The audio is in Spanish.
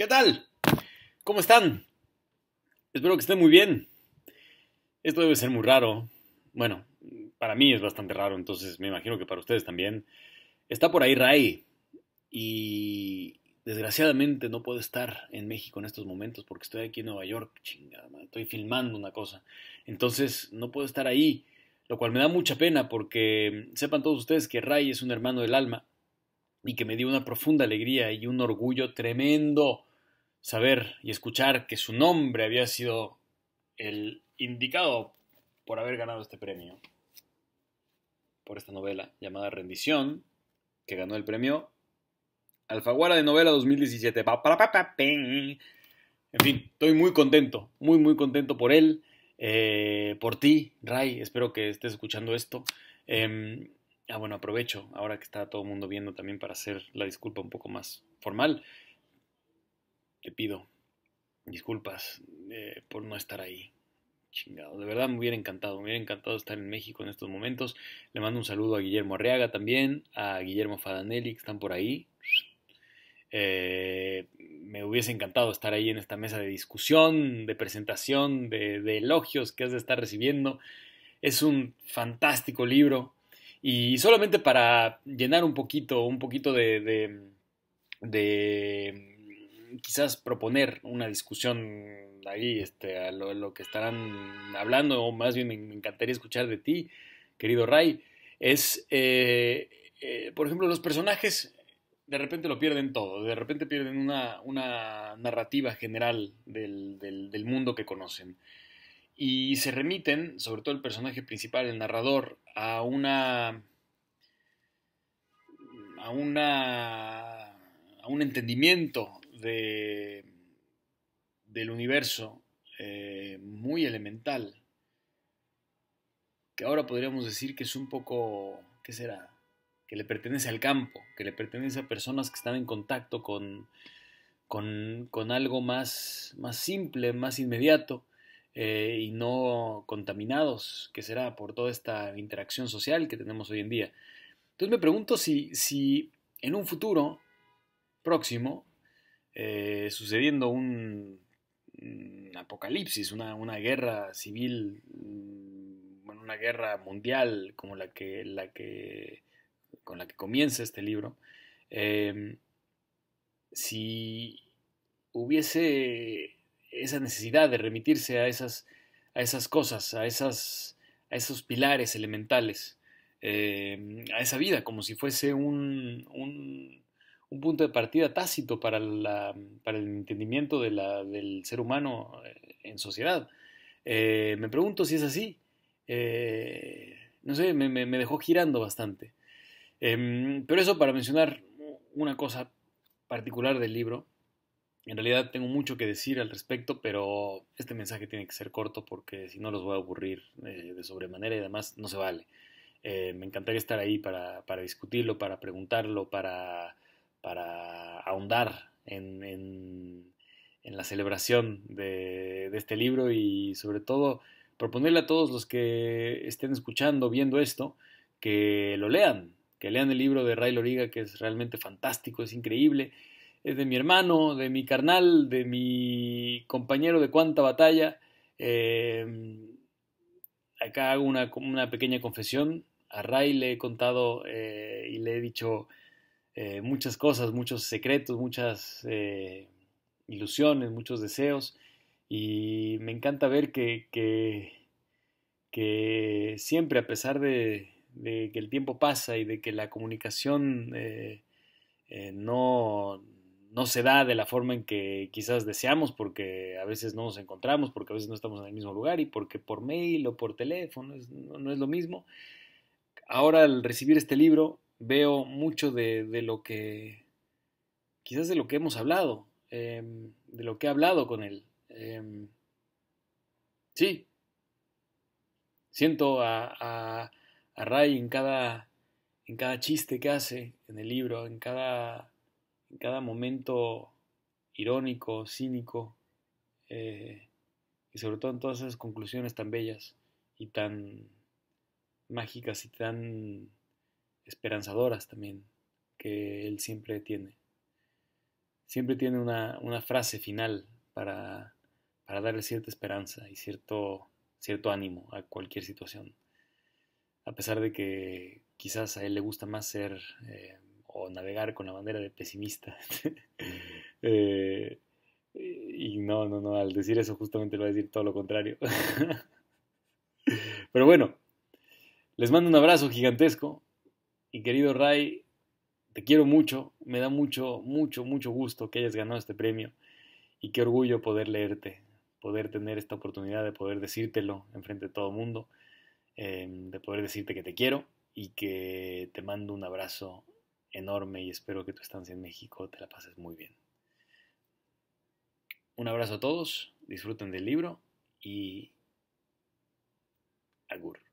¿Qué tal? ¿Cómo están? Espero que estén muy bien. Esto debe ser muy raro. Bueno, para mí es bastante raro, entonces me imagino que para ustedes también. Está por ahí Ray y desgraciadamente no puedo estar en México en estos momentos porque estoy aquí en Nueva York, chingada, estoy filmando una cosa. Entonces no puedo estar ahí, lo cual me da mucha pena porque sepan todos ustedes que Ray es un hermano del alma y que me dio una profunda alegría y un orgullo tremendo saber y escuchar que su nombre había sido el indicado por haber ganado este premio, por esta novela llamada Rendición, que ganó el premio Alfaguara de Novela 2017. En fin, estoy muy contento, muy, muy contento por él, eh, por ti, Ray, espero que estés escuchando esto. Em, ah, bueno, aprovecho, ahora que está todo el mundo viendo también para hacer la disculpa un poco más formal. Te pido disculpas eh, por no estar ahí. Chingado, de verdad me hubiera encantado, me hubiera encantado estar en México en estos momentos. Le mando un saludo a Guillermo Arriaga también, a Guillermo Fadanelli, que están por ahí. Eh, me hubiese encantado estar ahí en esta mesa de discusión, de presentación, de, elogios que has de estar recibiendo. Es un fantástico libro. Y solamente para llenar un poquito, un poquito de quizás proponer una discusión ahí, este, a lo, que estarán hablando, o más bien me, encantaría escuchar de ti, querido Ray, es, eh, eh, por ejemplo, los personajes de repente lo pierden todo, de repente pierden una, narrativa general del, del mundo que conocen. Y se remiten, sobre todo el personaje principal, el narrador, a una a, una, a un entendimiento del universo eh, muy elemental, que ahora podríamos decir que es un poco, ¿qué será? Que le pertenece al campo, que le pertenece a personas que están en contacto con, con, algo más, más simple, más inmediato. Eh, y no contaminados, que será por toda esta interacción social que tenemos hoy en día. Entonces me pregunto si, si en un futuro próximo eh, sucediendo un, apocalipsis, una, guerra civil, mm, una guerra mundial como la que, la que con la que comienza este libro, em, si hubiese esa necesidad de remitirse a esas, a esas cosas, a, esas, a esos pilares elementales, em, a esa vida, como si fuese un, un un punto de partida tácito para, la, para el entendimiento de del ser humano eh, en sociedad. Eh, me pregunto si es así. Eh, no sé, me, dejó girando bastante. Em, pero eso para mencionar una cosa particular del libro. En realidad tengo mucho que decir al respecto, pero este mensaje tiene que ser corto porque si no los voy a aburrir de sobremanera y además no se vale. me encantaría estar ahí para discutirlo, para preguntarlo, para para ahondar en, en, la celebración de, este libro y sobre todo proponerle a todos los que estén escuchando, viendo esto, que lo lean, que lean el libro de Ray Loriga, que es realmente fantástico, es increíble, es de mi hermano, de mi carnal, de mi compañero de cuánta batalla. Eh, acá hago una, una, pequeña confesión. A Ray le he contado eh, y le he dicho eh, muchas cosas, muchos secretos, muchas eh, ilusiones, muchos deseos. Y me encanta ver que, siempre, a pesar de, que el tiempo pasa y de que la comunicación eh, no, se da de la forma en que quizás deseamos, porque a veces no nos encontramos, porque a veces no estamos en el mismo lugar y porque por mail o por teléfono no es lo mismo. Ahora al recibir este libro veo mucho de, lo que, quizás de lo que hemos hablado, em, de lo que he hablado con él. Em, sí, siento a, Ray en cada, en cada chiste que hace en el libro, en cada, en cada momento irónico, cínico, eh, y sobre todo en todas esas conclusiones tan bellas y tan mágicas y tan esperanzadoras también que él siempre tiene. Siempre tiene una, frase final para, darle cierta esperanza y cierto, cierto ánimo a cualquier situación. A pesar de que quizás a él le gusta más ser eh, o navegar con la bandera de pesimista. Eh, y no, no, no, al decir eso justamente lo va a decir todo lo contrario. Pero bueno, les mando un abrazo gigantesco. Y querido Ray, te quiero mucho, me da mucho, mucho, mucho gusto que hayas ganado este premio y qué orgullo poder leerte, poder tener esta oportunidad de poder decírtelo enfrente de todo el mundo, em, de poder decirte que te quiero y que te mando un abrazo enorme y espero que tu estancia en México te la pases muy bien. Un abrazo a todos, disfruten del libro y agur.